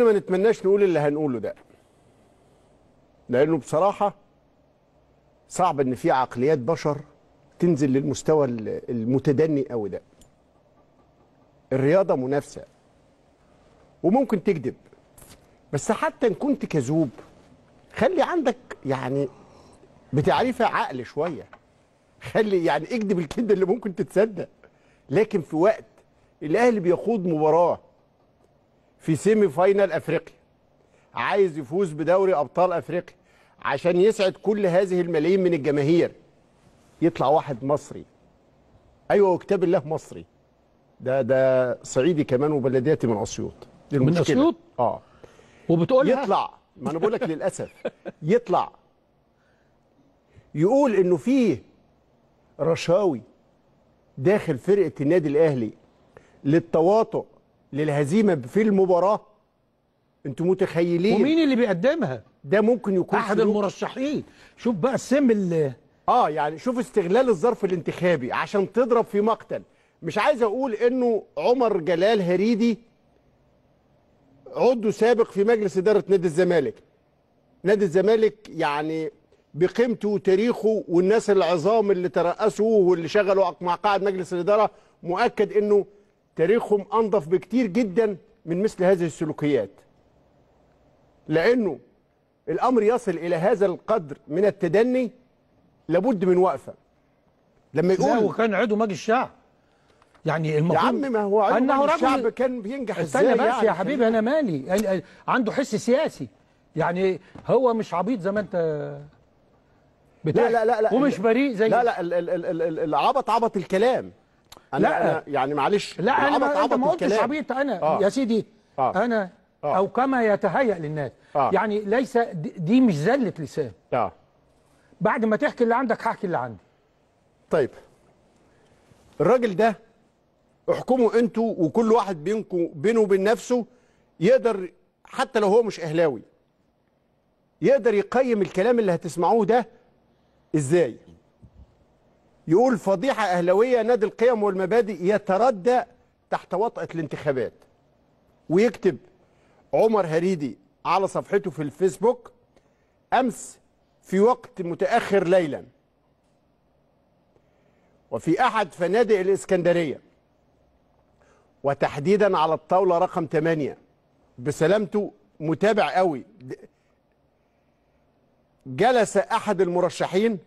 احنا ما نتمناش نقول اللي هنقوله ده لانه بصراحه صعب ان في عقليات بشر تنزل للمستوى المتدني قوي ده الرياضه منافسه وممكن تكذب بس حتى ان كنت كذوب خلي عندك يعني بتعريفة عقل شويه خلي يعني اكذب الكذب اللي ممكن تتصدق لكن في وقت الاهلي بيخوض مباراه في سيمي فاينال افريقيا عايز يفوز بدوري ابطال افريقيا عشان يسعد كل هذه الملايين من الجماهير يطلع واحد مصري ايوه وكتاب الله مصري ده ده صعيدي كمان وبلدياتي من اسيوط المشكله من اسيوط اه وبتقولها يطلع ما انا بقول لك للاسف يطلع يقول انه فيه رشاوي داخل فرقه النادي الاهلي للتواطؤ للهزيمه في المباراه انتوا متخيلين ومين اللي بيقدمها ده ممكن يكون احد المرشحين شوف بقى السم اللي اه يعني شوف استغلال الظرف الانتخابي عشان تضرب في مقتل مش عايز اقول انه عمر جلال هريدي عضو سابق في مجلس اداره نادي الزمالك نادي الزمالك يعني بقيمته وتاريخه والناس العظام اللي ترأسوه واللي شغلوا مع قاعد مجلس الاداره مؤكد انه تاريخهم أنظف بكتير جدا من مثل هذه السلوكيات لأنه الأمر يصل إلى هذا القدر من التدني لابد من وقفة لما يقول لا وكان عضو مجلس الشعب يعني المفروض يا عم ما هو عضو مجلس الشعب كان بينجح ازاي بس يعني يا حبيبي انا مالي يعني عنده حس سياسي يعني هو مش عبيط زي ما انت بتاع لا لا لا, لا ومش بريء زي لا لا العبط عبط الكلام أنا لا أنا يعني معلش لا انا عبط ما قلتش عبيط انا آه. يا سيدي آه. انا آه. او كما يتهيأ للناس آه. يعني ليس دي مش زله لسان آه. بعد ما تحكي اللي عندك هحكي اللي عندي طيب الراجل ده احكموا انتوا وكل واحد بينكم بينه وبين نفسه يقدر حتى لو هو مش اهلاوي يقدر يقيم الكلام اللي هتسمعوه ده ازاي يقول فضيحة أهلوية نادي القيم والمبادئ يتردى تحت وطأة الانتخابات ويكتب عمر هريدي على صفحته في الفيسبوك أمس في وقت متأخر ليلا وفي أحد فنادق الإسكندرية وتحديدا على الطاولة رقم 8 بسلامته متابع قوي جلس أحد المرشحين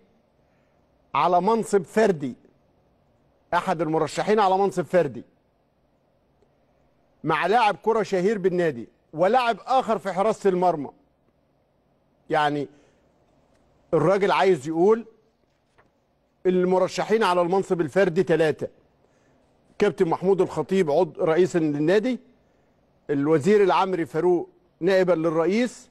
على منصب فردي احد المرشحين على منصب فردي مع لاعب كره شهير بالنادي ولاعب اخر في حراسه المرمى يعني الراجل عايز يقول المرشحين على المنصب الفردي ثلاثه كابتن محمود الخطيب عضو رئيس للنادي الوزير العمري فاروق نائبا للرئيس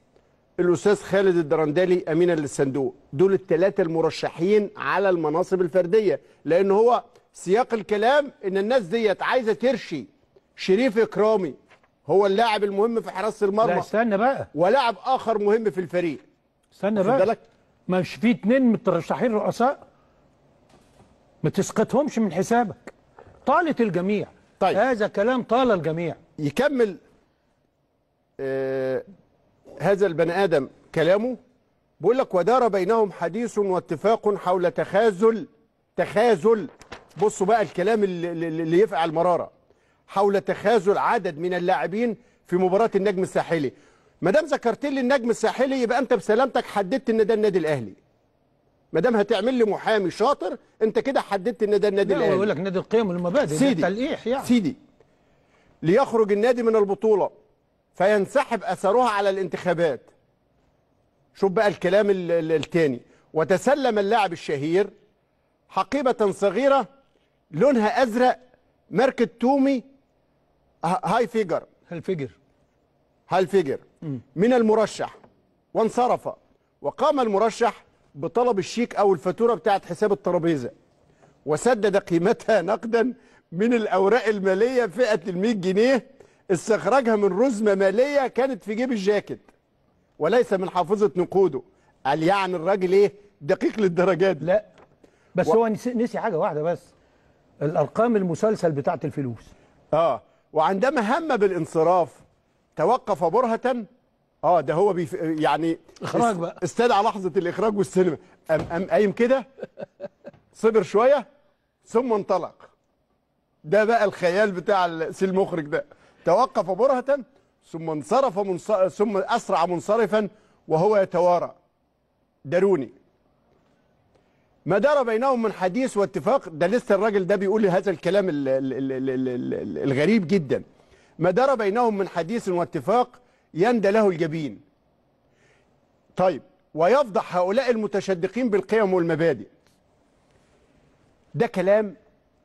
الاستاذ خالد الدرندلي امينا للصندوق دول الثلاثه المرشحين على المناصب الفرديه لان هو سياق الكلام ان الناس ديت عايزه ترشي شريف اكرامي هو اللاعب المهم في حراسه المرمى لا استنى بقى ولاعب اخر مهم في الفريق استنى بقى بالك مش في اتنين مترشحين رؤساء ما تسقطهمش من حسابك طالت الجميع طيب هذا كلام طال الجميع يكمل آه هذا البني آدم كلامه بيقول لك ودار بينهم حديث واتفاق حول تخاذل تخاذل بصوا بقى الكلام اللي, اللي يفقع المرارة حول تخاذل عدد من اللاعبين في مباراة النجم الساحلي ما دام ذكرت لي النجم الساحلي يبقى انت بسلامتك حددت ان ده النادي الاهلي ما دام هتعمل لي محامي شاطر انت كده حددت ان ده النادي الاهلي لا يقول لك نادي القيم والمبادئ سيدي تلقيح يعني سيدي ليخرج النادي من البطوله فينسحب أثرها على الانتخابات شوف بقى الكلام التاني وتسلم اللاعب الشهير حقيبة صغيرة لونها أزرق ماركة تومي هاي فيجر هل فيجر هل فيجر من المرشح وانصرف وقام المرشح بطلب الشيك أو الفاتورة بتاعه حساب الترابيزة وسدد قيمتها نقدا من الأوراق المالية فئة ال 100 جنيه استخراجها من رزمة مالية كانت في جيب الجاكت وليس من حافظة نقوده قال يعني الراجل ايه دقيق للدرجات دي لا بس و... هو نسي حاجة واحدة بس الأرقام المسلسل بتاعة الفلوس اه وعندما هم بالانصراف توقف برهة اه ده هو بيف... يعني اخراج بقى استدعى لحظة الإخراج والسينما أم أم قايم كده صبر شوية ثم انطلق ده بقى الخيال بتاع المخرج ده توقف برهة ثم انصرف منص... ثم أسرع منصرفا وهو يتوارى داروني ما دار بينهم من حديث واتفاق ده لسه الراجل ده بيقول هذا الكلام الـ الـ الـ الـ الـ الغريب جدا ما دار بينهم من حديث واتفاق يندى له الجبين طيب ويفضح هؤلاء المتشدقين بالقيم والمبادئ ده كلام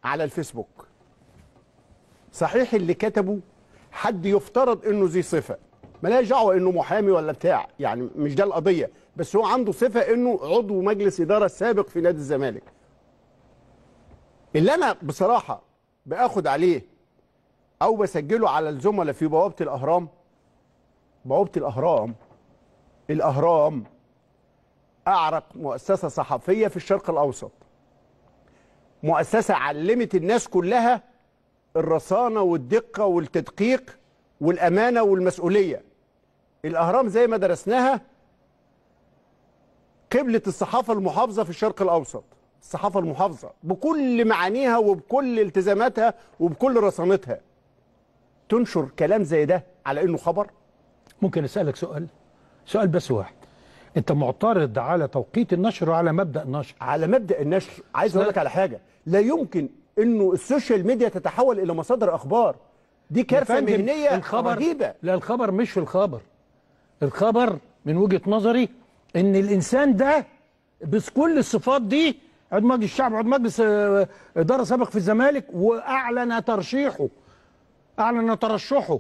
على الفيسبوك صحيح اللي كتبه حد يفترض انه ذي صفه ملهاش دعوه انه محامي ولا بتاع يعني مش ده القضيه بس هو عنده صفه انه عضو مجلس اداره سابق في نادي الزمالك اللي انا بصراحه باخد عليه او بسجله على الزملاء في بوابه الاهرام بوابه الاهرام الاهرام اعرق مؤسسه صحفيه في الشرق الاوسط مؤسسه علمت الناس كلها الرصانه والدقه والتدقيق والامانه والمسؤوليه الاهرام زي ما درسناها قبله الصحافه المحافظه في الشرق الاوسط الصحافه المحافظه بكل معانيها وبكل التزاماتها وبكل رصانتها تنشر كلام زي ده على انه خبر ممكن اسالك سؤال سؤال بس واحد انت معترض على توقيت النشر وعلى مبدا النشر على مبدا النشر عايز اقول لك على حاجه لا يمكن انه السوشيال ميديا تتحول الى مصادر اخبار دي كارثه مهنيه الخبر رهيبه لا الخبر مش في الخبر الخبر من وجهه نظري ان الانسان ده بكل الصفات دي عضو مجلس الشعب عضو مجلس اداره سابق في الزمالك واعلن ترشيحه اعلن ترشحه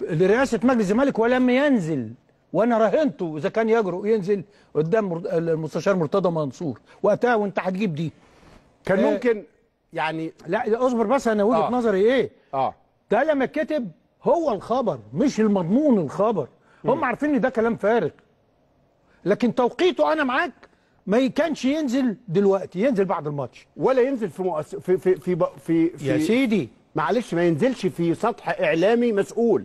لرئاسه مجلس الزمالك ولم ينزل وانا راهنته اذا كان يجرؤ ينزل قدام المستشار مرتضى منصور وقتها وانت هتجيب دي كان آه، ممكن يعني لا اصبر بس انا وجهه آه. نظري ايه اه ده لما كتب هو الخبر مش المضمون الخبر هم عارفين ان ده كلام فارغ لكن توقيته انا معاك ما كانش ينزل دلوقتي ينزل بعد الماتش ولا ينزل في مؤس... في في في, في, في يا سيدي معلش ما ينزلش في سطح اعلامي مسؤول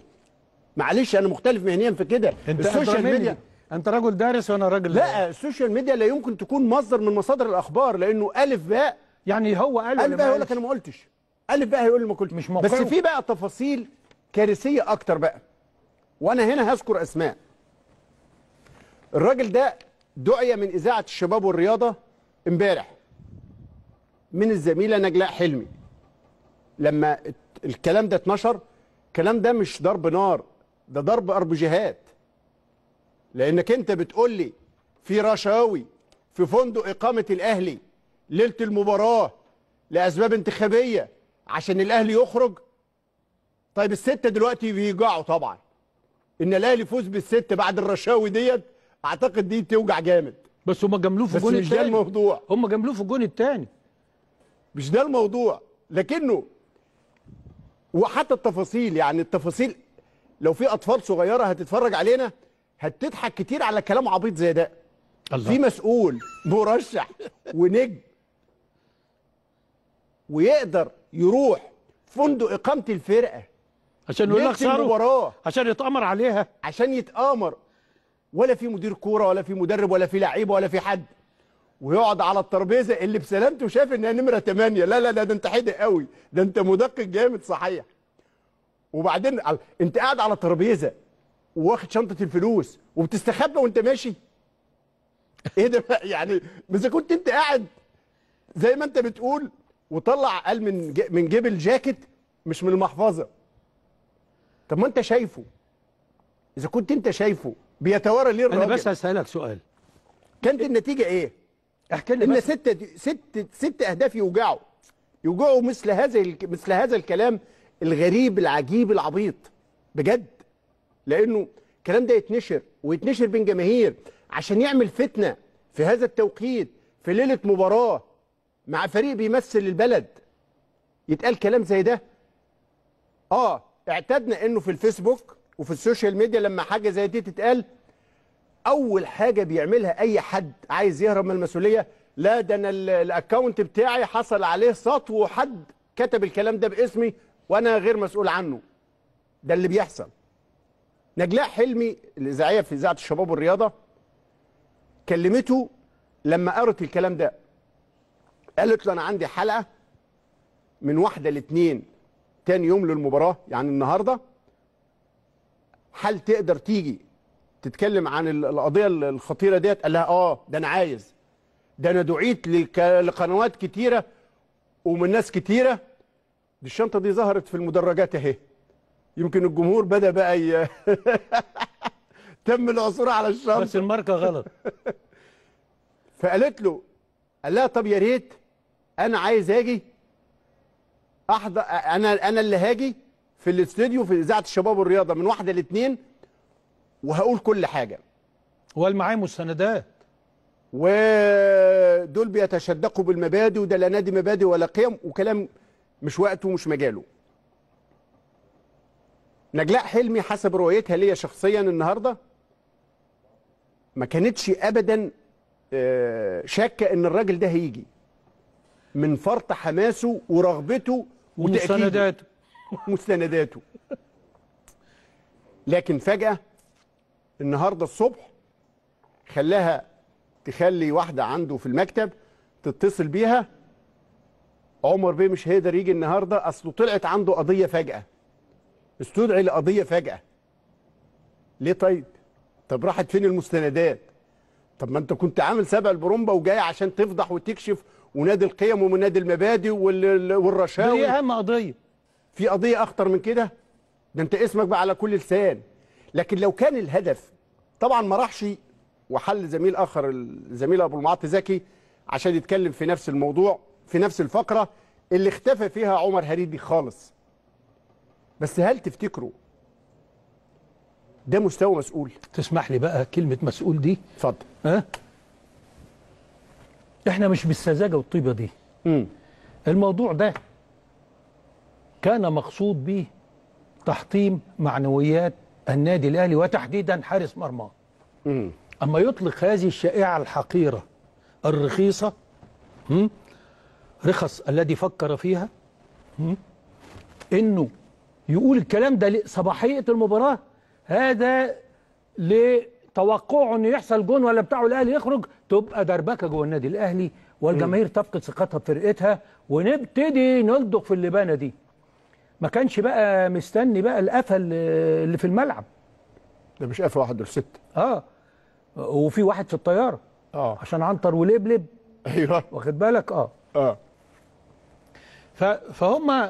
معلش انا مختلف مهنيا في كده السوشيال ميديا انت رجل دارس وانا راجل لا السوشيال ميديا لا يمكن تكون مصدر من مصادر الاخبار لانه الف باء يعني هو قال الف بقى يقول لك انا ما قلتش الف بقى هيقول ما قلتش مش موقعه بس في بقى تفاصيل كارثيه اكتر بقى وانا هنا هذكر اسماء الراجل ده دعي من اذاعه الشباب والرياضه امبارح من الزميله نجلاء حلمي لما الكلام ده اتنشر الكلام ده مش ضرب نار ده ضرب اربجيهات لانك انت بتقول لي في رشاوي في فندق اقامه الاهلي ليله المباراه لاسباب انتخابيه عشان الاهلي يخرج طيب السته دلوقتي بيوجعوا طبعا ان الاهلي يفوز بالست بعد الرشاوي ديت اعتقد دي توجع جامد بس هم جملوه في الجون الثاني مش ده الموضوع هم جملوه في الجون الثاني مش ده الموضوع لكنه وحتى التفاصيل يعني التفاصيل لو في اطفال صغيره هتتفرج علينا هتضحك كتير على كلام عبيط زي ده الله. في مسؤول مرشح ونجم ويقدر يروح فندق اقامه الفرقه عشان يقول لك وراه عشان يتامر عليها عشان يتامر ولا في مدير كوره ولا في مدرب ولا في لعيب ولا في حد ويقعد على الترابيزه اللي بسلامته شاف انها نمره 8 لا لا لا ده انت حدق قوي ده انت مدقق جامد صحيح وبعدين انت قاعد على الترابيزه واخد شنطه الفلوس وبتستخبى وانت ماشي ايه ده يعني اذا كنت انت قاعد زي ما انت بتقول وطلع قال من من جيب الجاكيت مش من المحفظه طب ما انت شايفه اذا كنت انت شايفه بيتوارى ليه الراجل انا بس هسالك سؤال كانت النتيجه ايه احكي لي ان بس. ست ست ست اهداف يوجعوا يوجعوا مثل هذا مثل هذا الكلام الغريب العجيب العبيط بجد لانه الكلام ده يتنشر ويتنشر بين جماهير عشان يعمل فتنه في هذا التوقيت في ليله مباراه مع فريق بيمثل البلد يتقال كلام زي ده اه اعتدنا انه في الفيسبوك وفي السوشيال ميديا لما حاجه زي دي تتقال اول حاجه بيعملها اي حد عايز يهرب من المسؤوليه لا ده انا الاكونت بتاعي حصل عليه سطو وحد كتب الكلام ده باسمي وانا غير مسؤول عنه ده اللي بيحصل نجلاء حلمي الاذاعيه في اذاعه الشباب والرياضه كلمته لما قرت الكلام ده قالت له انا عندي حلقه من واحده لاثنين تاني يوم للمباراه يعني النهارده هل تقدر تيجي تتكلم عن القضيه الخطيره ديت قال لها اه ده انا عايز ده انا دعيت لقنوات كتيره ومن ناس كتيره دي الشنطه دي ظهرت في المدرجات اهي يمكن الجمهور بدا بقى ي... تم العثور على الشنطه بس الماركه غلط فقالت له قال لها طب يا ريت انا عايز اجي احضر انا انا اللي هاجي في الاستوديو في اذاعه الشباب والرياضه من واحده لاثنين وهقول كل حاجه معايا مستندات ودول بيتشدقوا بالمبادئ وده لا نادي مبادئ ولا قيم وكلام مش وقته ومش مجاله نجلاء حلمي حسب روايتها ليا شخصيا النهارده ما كانتش ابدا آه، شاكه ان الراجل ده هيجي من فرط حماسه ورغبته ومستنداته مستنداته لكن فجأة النهاردة الصبح خلاها تخلي واحدة عنده في المكتب تتصل بيها عمر بيه مش هيقدر يجي النهاردة أصله طلعت عنده قضية فجأة استدعي لقضية فجأة ليه طيب طب راحت فين المستندات طب ما انت كنت عامل سبع البرومبا وجاي عشان تفضح وتكشف ونادي القيم ونادي المبادئ والرشاوي دي اهم قضيه في قضيه اخطر من كده ده انت اسمك بقى على كل لسان لكن لو كان الهدف طبعا ما راحش وحل زميل اخر الزميل ابو المعطي زكي عشان يتكلم في نفس الموضوع في نفس الفقره اللي اختفى فيها عمر هريدي خالص بس هل تفتكروا ده مستوى مسؤول تسمح لي بقى كلمه مسؤول دي اتفضل أه؟ احنا مش بالسذاجه والطيبه دي م. الموضوع ده كان مقصود به تحطيم معنويات النادي الاهلي وتحديدا حارس مرمى اما يطلق هذه الشائعه الحقيره الرخيصه رخص الذي فكر فيها انه يقول الكلام ده صباحيه المباراه هذا ليه توقعه انه يحصل جون ولا بتاعه الاهلي يخرج تبقى دربكه جوه النادي الاهلي والجماهير تفقد ثقتها بفرقتها ونبتدي نلدغ في اللبانه دي ما كانش بقى مستني بقى القفل اللي في الملعب ده مش قفل واحد دول ستة اه وفي واحد في الطياره اه عشان عنتر ولبلب ايوه واخد بالك اه اه فهم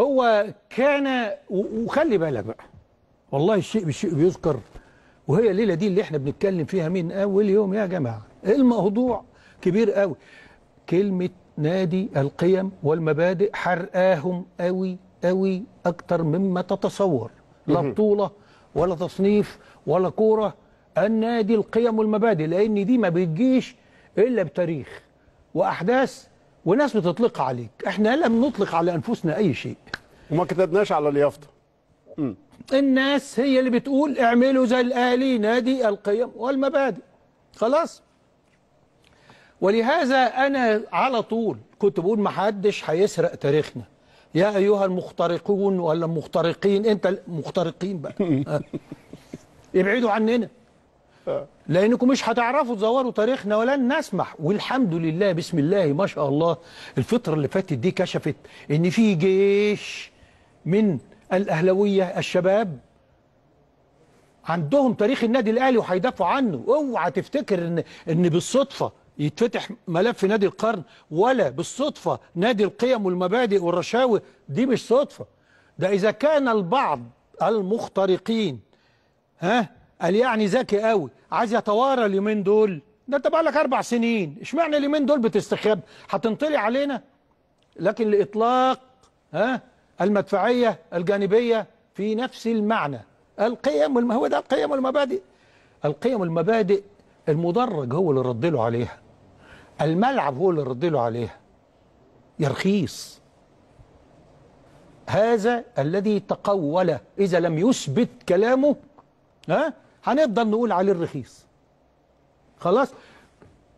هو كان وخلي بالك بقى والله الشيء بالشيء بيذكر وهي الليلة دي اللي احنا بنتكلم فيها من أول يوم يا جماعة الموضوع كبير قوي كلمة نادي القيم والمبادئ حرقاهم قوي قوي أكتر مما تتصور لا بطولة ولا تصنيف ولا كورة النادي القيم والمبادئ لأن دي ما بتجيش إلا بتاريخ وأحداث وناس بتطلقها عليك احنا لم نطلق على أنفسنا أي شيء وما كتبناش على اليافطة الناس هي اللي بتقول اعملوا زي الآلي نادي القيم والمبادئ خلاص ولهذا أنا على طول كنت بقول ما حدش هيسرق تاريخنا يا أيها المخترقون ولا المخترقين أنت المخترقين بقى ابعدوا عننا لأنكم مش هتعرفوا تزوروا تاريخنا ولن نسمح والحمد لله بسم الله ما شاء الله الفترة اللي فاتت دي كشفت إن في جيش من الأهلوية الشباب عندهم تاريخ النادي الأهلي وهيدافعوا عنه اوعى تفتكر إن, إن بالصدفة يتفتح ملف نادي القرن ولا بالصدفة نادي القيم والمبادئ والرشاوي دي مش صدفة ده إذا كان البعض المخترقين ها قال يعني ذكي قوي عايز يتوارى اليومين دول ده انت لك اربع سنين اشمعنى اليومين دول بتستخب هتنطلي علينا لكن لاطلاق ها المدفعية الجانبية في نفس المعنى القيم والم... هو ده القيم والمبادئ القيم والمبادئ المدرج هو اللي رد له عليها الملعب هو اللي رد له عليها يا رخيص هذا الذي تقول إذا لم يثبت كلامه ها هنفضل نقول عليه الرخيص خلاص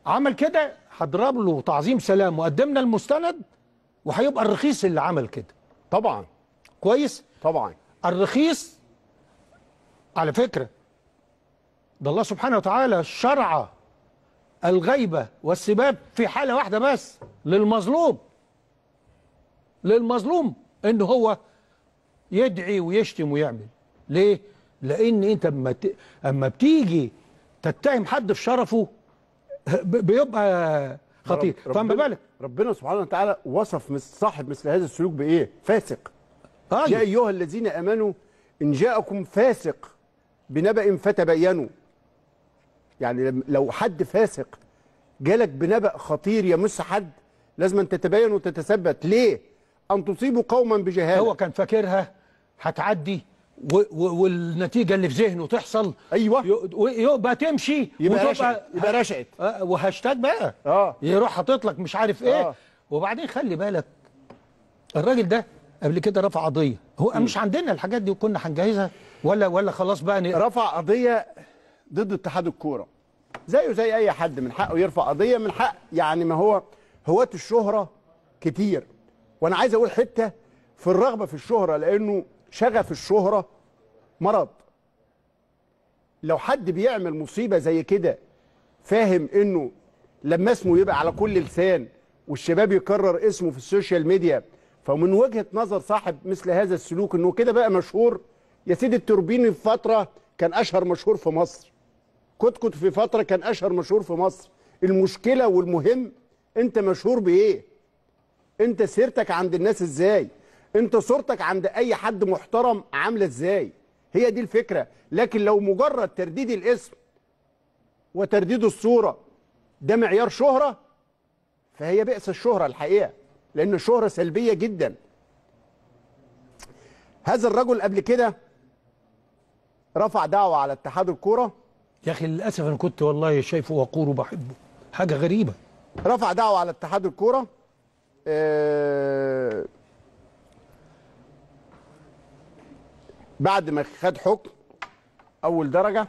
عمل كده هضرب له تعظيم سلام وقدمنا المستند وهيبقى الرخيص اللي عمل كده طبعا كويس طبعا الرخيص على فكرة ده الله سبحانه وتعالى شرع الغيبة والسباب في حالة واحدة بس للمظلوم للمظلوم ان هو يدعي ويشتم ويعمل ليه لان انت اما اما بتيجي تتهم حد في شرفه بيبقى خطير طب بالك ربنا سبحانه وتعالى وصف صاحب مثل هذا السلوك بايه فاسق طيب. يا ايها الذين امنوا ان جاءكم فاسق بنبأ فتبينوا يعني لو حد فاسق جالك بنبأ خطير يمس حد لازم أن تتبين وتتثبت ليه أن تصيبوا قوما بجهالة هو كان فاكرها هتعدي والنتيجه اللي في ذهنه تحصل ايوه يبقى تمشي يبقى رشقت يبقى رشقت آه، وهاشتاج بقى اه يروح حاطط لك مش عارف ايه آه. وبعدين خلي بالك الراجل ده قبل كده رفع قضيه هو م. مش عندنا الحاجات دي وكنا هنجهزها ولا ولا خلاص بقى ن... رفع قضيه ضد اتحاد الكوره زيه زي اي حد من حقه يرفع قضيه من حق يعني ما هو هواة الشهره كتير وانا عايز اقول حته في الرغبه في الشهره لانه شغف الشهرة مرض لو حد بيعمل مصيبة زي كده فاهم انه لما اسمه يبقى على كل لسان والشباب يكرر اسمه في السوشيال ميديا فمن وجهة نظر صاحب مثل هذا السلوك انه كده بقى مشهور يا سيدي التوربيني في فترة كان اشهر مشهور في مصر كتكت في فترة كان اشهر مشهور في مصر المشكلة والمهم انت مشهور بايه انت سيرتك عند الناس ازاي انت صورتك عند اي حد محترم عامله ازاي هي دي الفكره لكن لو مجرد ترديد الاسم وترديد الصوره ده معيار شهره فهي بئس الشهره الحقيقه لان الشهره سلبيه جدا هذا الرجل قبل كده رفع دعوه على اتحاد الكوره يا اخي للاسف انا كنت والله شايفه وقور وبحبه حاجه غريبه رفع دعوه على اتحاد الكوره آه بعد ما خد حكم اول درجه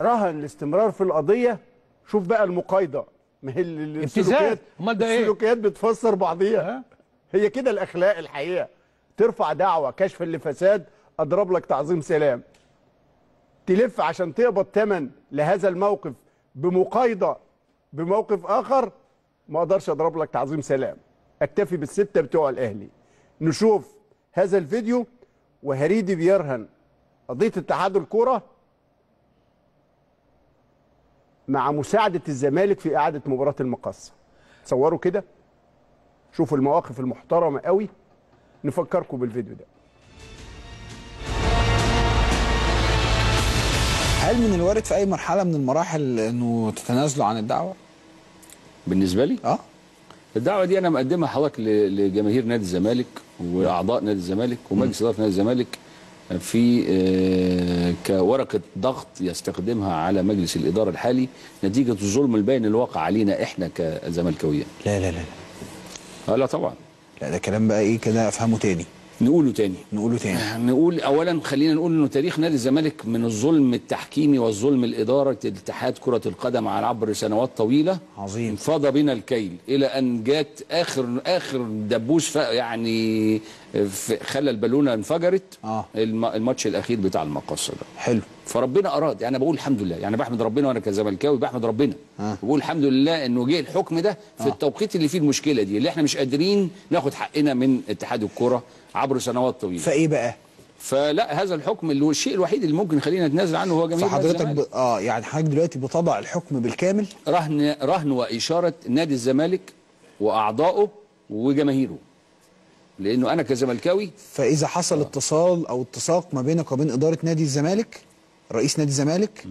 رهن الاستمرار في القضيه شوف بقى المقايضه ما هي السلوكيات امال ده ايه السلوكيات بتفسر بعضيها هي كده الاخلاق الحقيقه ترفع دعوه كشف لفساد اضرب لك تعظيم سلام تلف عشان تقبض ثمن لهذا الموقف بمقايضه بموقف اخر ما اقدرش اضرب لك تعظيم سلام اكتفي بالسته بتوع الاهلي نشوف هذا الفيديو وهريدي بيرهن قضيه اتحاد الكوره مع مساعده الزمالك في اعاده مباراه المقصه تصوروا كده شوفوا المواقف المحترمه قوي نفكركم بالفيديو ده هل من الوارد في اي مرحله من المراحل انه تتنازلوا عن الدعوه بالنسبه لي اه الدعوه دي انا مقدمها حضرتك لجماهير نادي الزمالك واعضاء نادي الزمالك ومجلس اداره نادي الزمالك آه، في آه، كورقه ضغط يستخدمها على مجلس الاداره الحالي نتيجه الظلم الباين اللي وقع علينا احنا كزملكاويين لا لا لا آه، لا طبعا لا ده كلام بقى ايه كده افهمه تاني نقوله تاني نقوله تاني آه، نقول اولا خلينا نقول انه تاريخ نادي الزمالك من الظلم التحكيمي والظلم الاداره اتحاد كره القدم على عبر سنوات طويله عظيم فاض بنا الكيل الى ان جت اخر اخر دبوس يعني خلى البالونه انفجرت آه. الماتش الاخير بتاع المقصه ده حلو فربنا اراد يعني بقول الحمد لله يعني بحمد ربنا وانا كزملكاوي بحمد ربنا آه. بقول الحمد لله انه جه الحكم ده في آه. التوقيت اللي فيه المشكله دي اللي احنا مش قادرين ناخد حقنا من اتحاد الكره عبر سنوات طويله فايه بقى فلا هذا الحكم اللي هو الشيء الوحيد اللي ممكن يخلينا نتنازل عنه هو جماهير فحضرتك ب... اه يعني حضرتك دلوقتي بتضع الحكم بالكامل رهن رهن واشاره نادي الزمالك واعضائه وجماهيره لانه انا كزملكاوي فاذا حصل آه. اتصال او اتساق ما بينك وبين اداره نادي الزمالك رئيس نادي الزمالك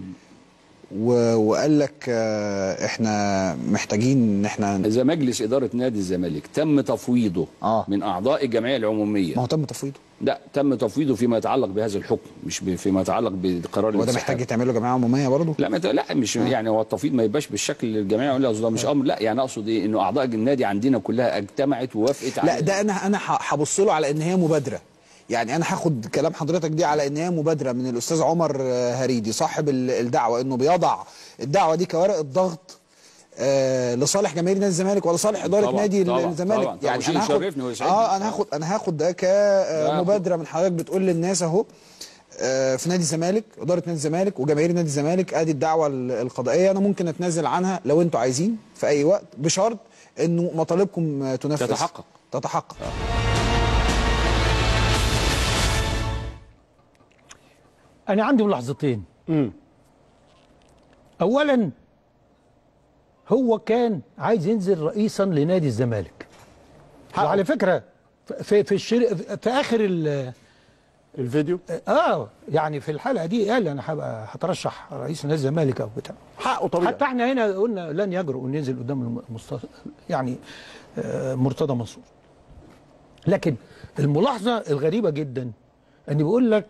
وقال لك آه، احنا محتاجين ان احنا اذا مجلس اداره نادي الزمالك تم تفويضه آه. من اعضاء الجمعيه العموميه ما هو تم تفويضه لا تم تفويضه فيما يتعلق بهذا الحكم مش فيما يتعلق بقرار وده محتاج تعمله جمعيه عموميه برضه لا لا مش آه. يعني هو التفويض ما يبقاش بالشكل الجمعيه ولا ده مش آه. امر لا يعني اقصد ايه انه اعضاء النادي عندنا كلها اجتمعت ووافقت على لا ده انا انا هبص له على ان هي مبادره يعني انا هاخد كلام حضرتك دي على ان هي مبادره من الاستاذ عمر آه، هريدي صاحب الدعوه انه بيضع الدعوه دي كورقه ضغط آه، لصالح جماهير نادي الزمالك ولا صالح اداره طبعًا نادي الزمالك يعني انا هاخد اه انا هاخد انا هاخد ده كمبادره آه، من حضرتك بتقول للناس اهو في نادي الزمالك اداره نادي الزمالك وجماهير نادي الزمالك ادي الدعوه القضائيه انا ممكن اتنازل عنها لو انتوا عايزين في اي وقت بشرط انه مطالبكم تنفذ تتحقق تتحقق آه. أنا عندي ملاحظتين أولا هو كان عايز ينزل رئيسا لنادي الزمالك وعلى فكرة في في الشر... في آخر ال... الفيديو اه يعني في الحلقه دي قال انا هبقى هترشح رئيس نادي الزمالك او بتاع حقه طبيعي حتى احنا هنا قلنا لن يجرؤ ان ينزل قدام المست... يعني آه، مرتضى منصور لكن الملاحظه الغريبه جدا أني بيقول لك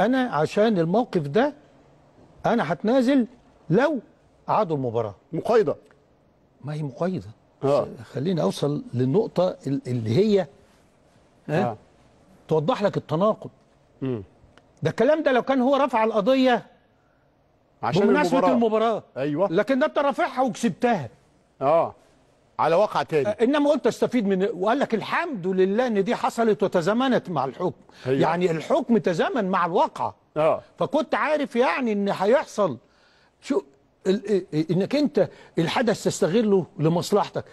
انا عشان الموقف ده انا هتنازل لو عادوا المباراه مقايضه ما هي مقايضه آه. خليني اوصل للنقطه اللي هي ها آه. توضح لك التناقض مم. ده الكلام ده لو كان هو رفع القضيه عشان بمناسبه المباراه, المباراة. ايوه لكن ده انت رافعها وكسبتها اه على واقع تاني آه، انما قلت استفيد من وقال لك الحمد لله ان دي حصلت وتزامنت مع الحكم هي. يعني الحكم تزامن مع الواقع اه فكنت عارف يعني ان هيحصل شو انك انت الحدث تستغله لمصلحتك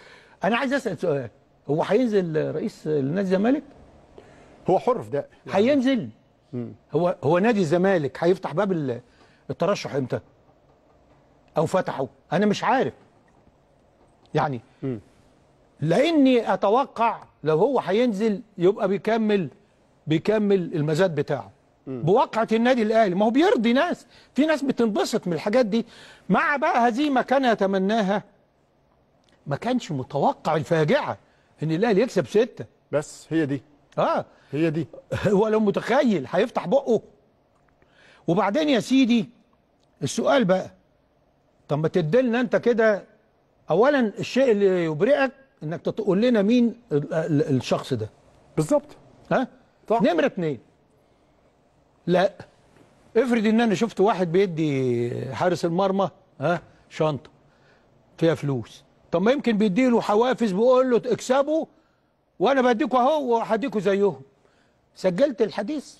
انا عايز اسال سؤال هو هينزل رئيس نادي الزمالك هو حر في ده يعني هينزل يعني. هو هو نادي الزمالك هيفتح باب الترشح امتى او فتحه انا مش عارف يعني لاني اتوقع لو هو هينزل يبقى بيكمل بيكمل المزاد بتاعه بواقعه النادي الاهلي ما هو بيرضي ناس في ناس بتنبسط من الحاجات دي مع بقى هزيمه كان يتمناها ما كانش متوقع الفاجعه ان الاهلي يكسب سته بس هي دي اه هي دي هو لو متخيل هيفتح بقه وبعدين يا سيدي السؤال بقى طب ما تدلنا انت كده اولا الشيء اللي يبرئك انك تقول لنا مين الشخص ده بالظبط ها طبعا. نمره اتنين لا افرض ان انا شفت واحد بيدي حارس المرمى ها شنطه فيها فلوس طب ما يمكن بيدي له حوافز بيقول له اكسبوا وانا بديكوا اهو وهديكوا زيهم سجلت الحديث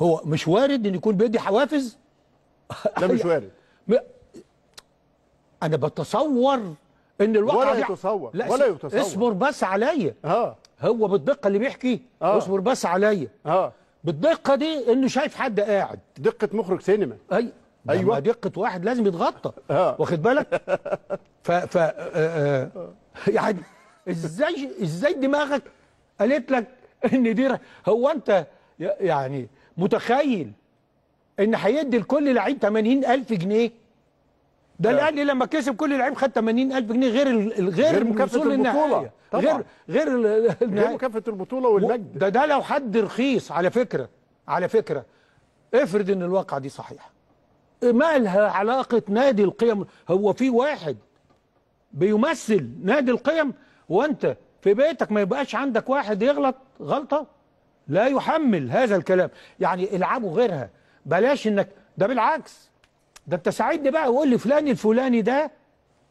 هو مش وارد ان يكون بيدي حوافز لا مش وارد انا بتصور ان الواقع ولا يتصور لا ولا يتصور اصبر بس عليا اه هو بالدقه اللي بيحكي آه. اصبر بس عليا اه بالدقه دي انه شايف حد قاعد دقه مخرج سينما اي ايوه دقه واحد لازم يتغطى آه. واخد بالك ف ف آه آه يعني ازاي ازاي دماغك قالت لك ان دي هو انت يعني متخيل ان هيدي لكل لعيب 80000 جنيه ده الاهلي آه. لما كسب كل لعيب خد 80000 جنيه غير غير مكافاه البطوله غير غير غير مكافاه البطوله والمجد ده ده لو حد رخيص على فكره على فكره افرض ان الواقعه دي صحيحه مالها علاقه نادي القيم هو في واحد بيمثل نادي القيم وانت في بيتك ما يبقاش عندك واحد يغلط غلطه لا يحمل هذا الكلام يعني العبوا غيرها بلاش انك ده بالعكس ده انت ساعدني بقى وقول لي فلان الفلاني ده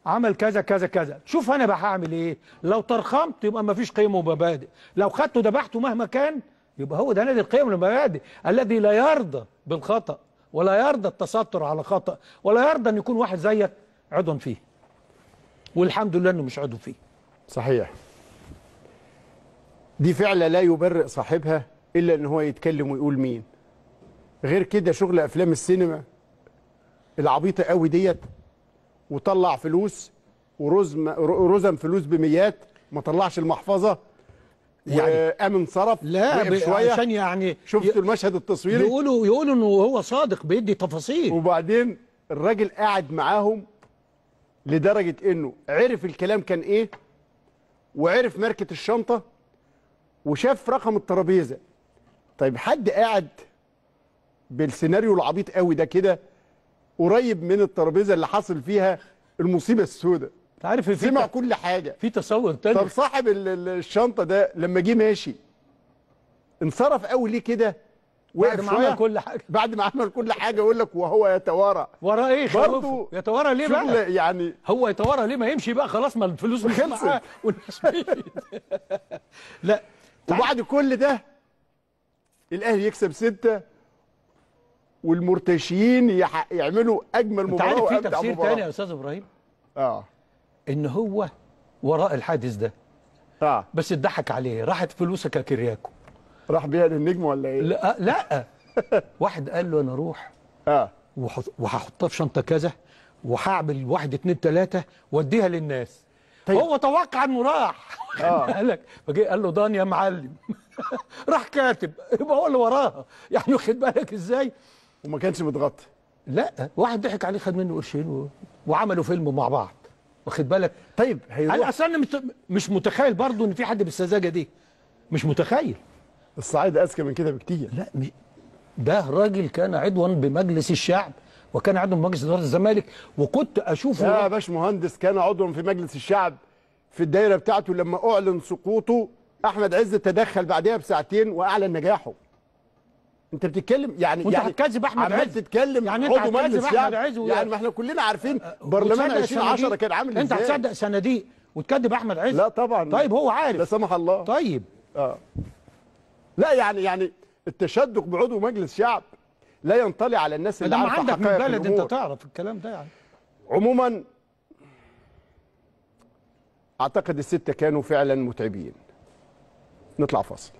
عمل كذا كذا كذا شوف انا بقى هعمل ايه لو ترخمت يبقى ما فيش قيم ومبادئ لو خدته ذبحته مهما كان يبقى هو ده نادي القيم والمبادئ الذي لا يرضى بالخطأ ولا يرضى التستر على خطأ ولا يرضى ان يكون واحد زيك عضو فيه والحمد لله انه مش عضو فيه صحيح دي فعلة لا يبرئ صاحبها إلا إن هو يتكلم ويقول مين غير كده شغل أفلام السينما العبيطه قوي ديت وطلع فلوس ورزم رزم فلوس بميات ما طلعش المحفظه يعني امن صرف لا شويه عشان يعني شفت المشهد التصويري يقولوا يقولوا انه هو صادق بيدي تفاصيل وبعدين الراجل قاعد معاهم لدرجه انه عرف الكلام كان ايه وعرف ماركه الشنطه وشاف رقم الترابيزه طيب حد قاعد بالسيناريو العبيط قوي ده كده قريب من الترابيزه اللي حصل فيها المصيبه السوداء عارف في سمع كل حاجه في تصور تاني طب صاحب الشنطه ده لما جه ماشي انصرف قوي ليه كده بعد ما عمل كل حاجه بعد ما عمل كل حاجه يقول لك وهو يتوارى ورا ايه برضو يتوارى ليه بقى يعني هو يتوارى ليه ما يمشي بقى خلاص ما الفلوس مش معاه والناس لا وبعد كل ده الاهلي يكسب سته والمرتشيين يعملوا اجمل مباراه انت عارف في تفسير تاني يا استاذ ابراهيم اه ان هو وراء الحادث ده اه بس اتضحك عليه راحت فلوسك يا كرياكو راح بيها للنجم ولا ايه لا آه، لا واحد قال له انا اروح اه وهحطها في شنطه كذا وهعمل واحد اتنين ثلاثه واديها للناس طيب. هو توقع انه راح اه قالك فجاء قال له دان يا معلم راح كاتب يبقى هو اللي وراها يعني واخد بالك ازاي وما كانش متغطي لا واحد ضحك عليه خد منه قرشين و... وعملوا فيلم مع بعض واخد بالك طيب هيروح انا اصلا مش متخيل برضو ان في حد بالسذاجه دي مش متخيل الصعيد اذكى من كده بكتير لا م... ده راجل كان عضوا بمجلس الشعب وكان عضوا بمجلس اداره الزمالك وكنت اشوفه يا باش مهندس كان عضوا في مجلس الشعب في الدايره بتاعته لما اعلن سقوطه احمد عز تدخل بعدها بساعتين واعلن نجاحه انت بتتكلم يعني وانت يعني هتكذب احمد عايز تتكلم يعني انت هتكذب احمد عز يعني, يعني ما احنا كلنا عارفين أه، برلمان 2010 كان عامل ازاي انت هتصدق صناديق وتكذب احمد عز لا طبعا طيب هو عارف لا سمح الله طيب اه لا يعني يعني التشدق بعضو مجلس شعب لا ينطلي على الناس اللي عارفه عندك من بلد انت تعرف الكلام ده يعني عموما اعتقد السته كانوا فعلا متعبين نطلع فاصل